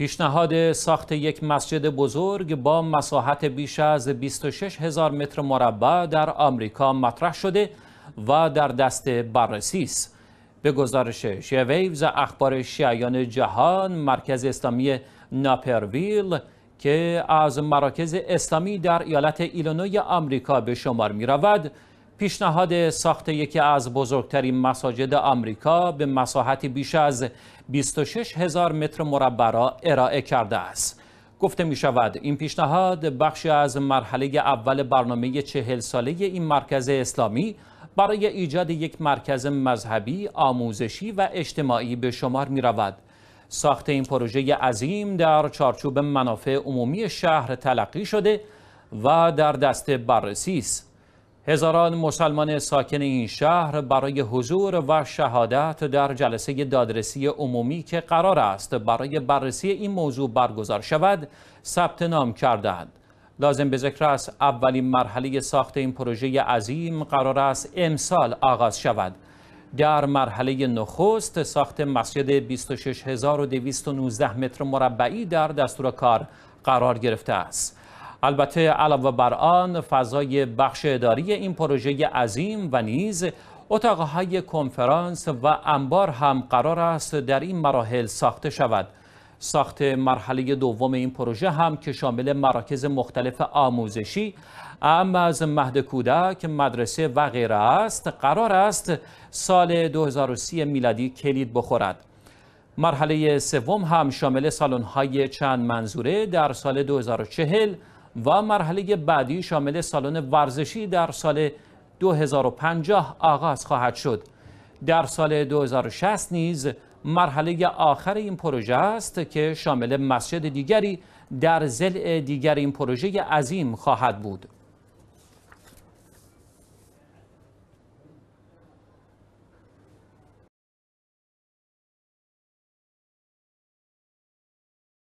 پیشنهاد ساخت یک مسجد بزرگ با مساحت بیش از 26 هزار متر مربع در آمریکا مطرح شده و در دست بررسی است. به گزارش شیویوز اخبار شیعیان جهان مرکز اسلامی ناپرویل که از مراکز اسلامی در ایالت ایلینوی آمریکا به شمار می رود پیشنهاد ساخت یکی از بزرگترین مساجد آمریکا به مساحتی بیش از 26 هزار متر مربع را ارائه کرده است. گفته می شود این پیشنهاد بخشی از مرحله اول برنامه چهل ساله این مرکز اسلامی برای ایجاد یک مرکز مذهبی، آموزشی و اجتماعی به شمار می رود. ساخت این پروژه عظیم در چارچوب منافع عمومی شهر تلقی شده و در دست بررسی است. هزاران مسلمان ساکن این شهر برای حضور و شهادت در جلسه دادرسی عمومی که قرار است برای بررسی این موضوع برگزار شود ثبت نام کردند لازم به ذکر است اولین مرحله ساخت این پروژه عظیم قرار است امسال آغاز شود در مرحله نخست ساخت مسجد 26219 متر مربعی در دستور کار قرار گرفته است البته علاوه بر آن فضای بخش اداری این پروژه عظیم و نیز اتاقهای کنفرانس و انبار هم قرار است در این مراحل ساخته شود ساخت مرحله دوم این پروژه هم که شامل مراکز مختلف آموزشی اما از مهد کودک، مدرسه و غیره است قرار است سال 2030 میلادی کلید بخورد مرحله سوم هم شامل سالن‌های چند منظوره در سال 2040 و مرحله بعدی شامل سالن ورزشی در سال 2050 آغاز خواهد شد در سال 2060 نیز مرحله آخر این پروژه است که شامل مسجد دیگری در زل دیگر این پروژه عظیم خواهد بود